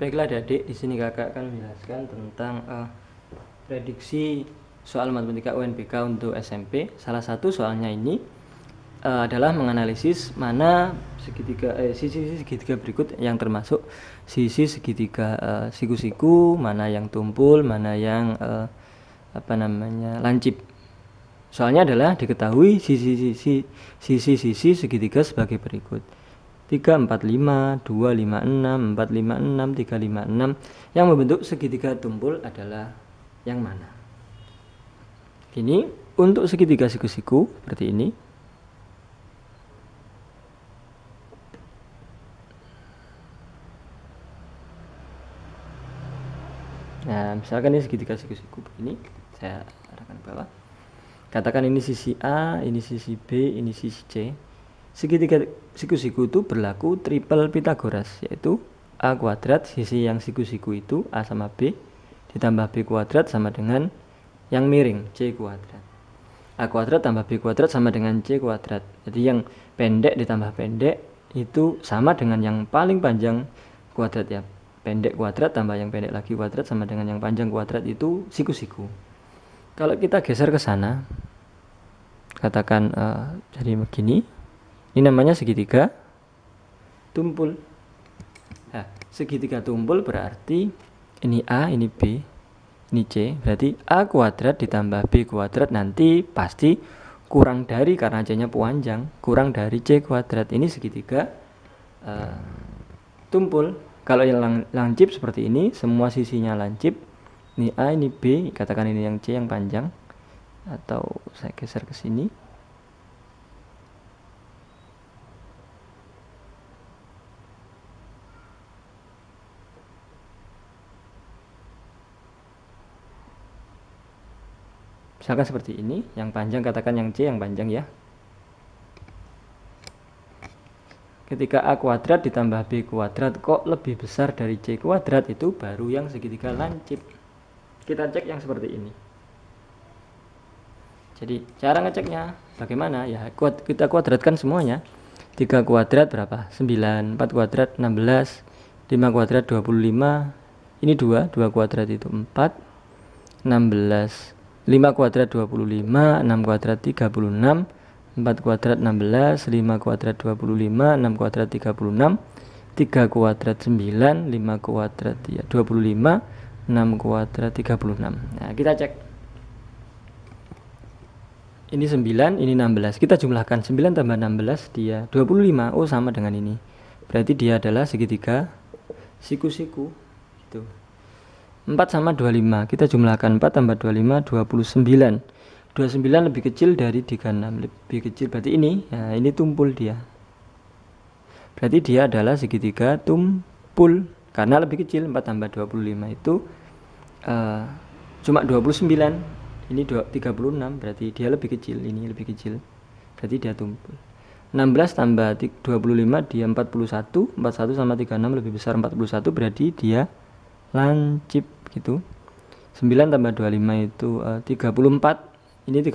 Baiklah adik, adik di sini kakak akan menjelaskan tentang uh, prediksi soal matematika UNBK untuk SMP. Salah satu soalnya ini uh, adalah menganalisis mana segitiga eh, sisi-sisi segitiga berikut yang termasuk sisi segitiga siku eh, siku-siku, mana yang tumpul, mana yang uh, apa namanya lancip. Soalnya adalah diketahui sisi-sisi sisi-sisi segitiga sebagai berikut. 345, 256, 456, 356 yang membentuk segitiga tumpul adalah yang mana? Ini untuk segitiga siku-siku seperti ini. Nah, misalkan ini segitiga siku-siku begini, saya arahkan ke bawah. Katakan ini sisi A, ini sisi B, ini sisi C segitiga siku-siku itu berlaku triple Pitagoras yaitu A kuadrat sisi yang siku-siku itu A sama B ditambah B kuadrat sama dengan yang miring C kuadrat A kuadrat tambah B kuadrat sama dengan C kuadrat jadi yang pendek ditambah pendek itu sama dengan yang paling panjang kuadrat ya pendek kuadrat tambah yang pendek lagi kuadrat sama dengan yang panjang kuadrat itu siku-siku kalau kita geser ke sana katakan uh, jadi begini ini namanya segitiga tumpul nah, segitiga tumpul berarti ini A ini B ini C berarti A kuadrat ditambah B kuadrat nanti pasti kurang dari karena C nya panjang kurang dari C kuadrat ini segitiga uh, tumpul kalau yang lang lancip seperti ini semua sisinya lancip ini A ini B katakan ini yang C yang panjang atau saya geser ke sini misalkan seperti ini yang panjang katakan yang C yang panjang ya ketika A kuadrat ditambah B kuadrat kok lebih besar dari C kuadrat itu baru yang segitiga lancip kita cek yang seperti ini jadi cara ngeceknya bagaimana ya kuat kita kuadratkan semuanya 3 kuadrat berapa 9 4 kuadrat 16 5 kuadrat 25 ini 2 2 kuadrat itu 4 16 5 kuadrat 25, 6 kuadrat 36, 4 kuadrat 16, 5 kuadrat 25, 6 kuadrat 36, 3 kuadrat 9, 5 kuadrat 25, ya, 6 kuadrat 36. Nah, kita cek. Ini 9, ini 16. Kita jumlahkan 9 tambah 16 dia 25. Oh, sama dengan ini. Berarti dia adalah segitiga siku-siku. Gitu. -siku. 4 sama 25 kita jumlahkan 4 tambah 25 29 29 lebih kecil dari 36 lebih kecil berarti ini ya ini tumpul dia berarti dia adalah segitiga tumpul karena lebih kecil 4 tambah 25 itu uh, cuma 29 ini 36 berarti dia lebih kecil ini lebih kecil berarti dia tumpul 16 tambah 25 dia 41 41 sama 36 lebih besar 41 berarti dia lancip gitu 9 tambah 25 itu eh, uh, 34 ini 36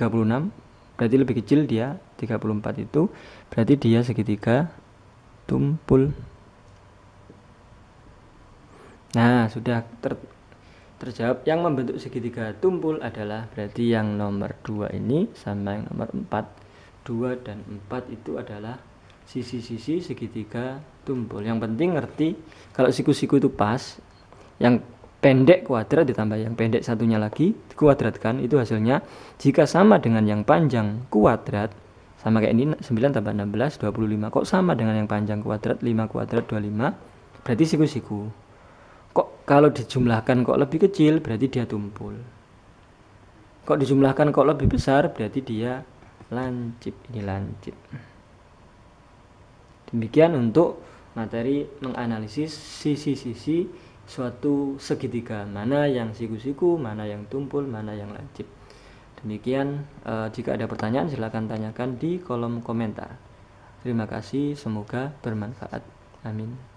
berarti lebih kecil dia 34 itu berarti dia segitiga tumpul nah sudah ter terjawab yang membentuk segitiga tumpul adalah berarti yang nomor 2 ini sama yang nomor 4 2 dan 4 itu adalah sisi-sisi segitiga tumpul yang penting ngerti kalau siku-siku itu pas yang pendek kuadrat ditambah yang pendek satunya lagi dikuadratkan itu hasilnya jika sama dengan yang panjang kuadrat sama kayak ini 9 tambah 16 25 kok sama dengan yang panjang kuadrat 5 kuadrat 25 berarti siku-siku kok kalau dijumlahkan kok lebih kecil berarti dia tumpul kok dijumlahkan kok lebih besar berarti dia lancip ini lancip demikian untuk materi menganalisis sisi-sisi suatu segitiga mana yang siku-siku, mana yang tumpul, mana yang lancip. Demikian, eh, jika ada pertanyaan silahkan tanyakan di kolom komentar. Terima kasih, semoga bermanfaat. Amin.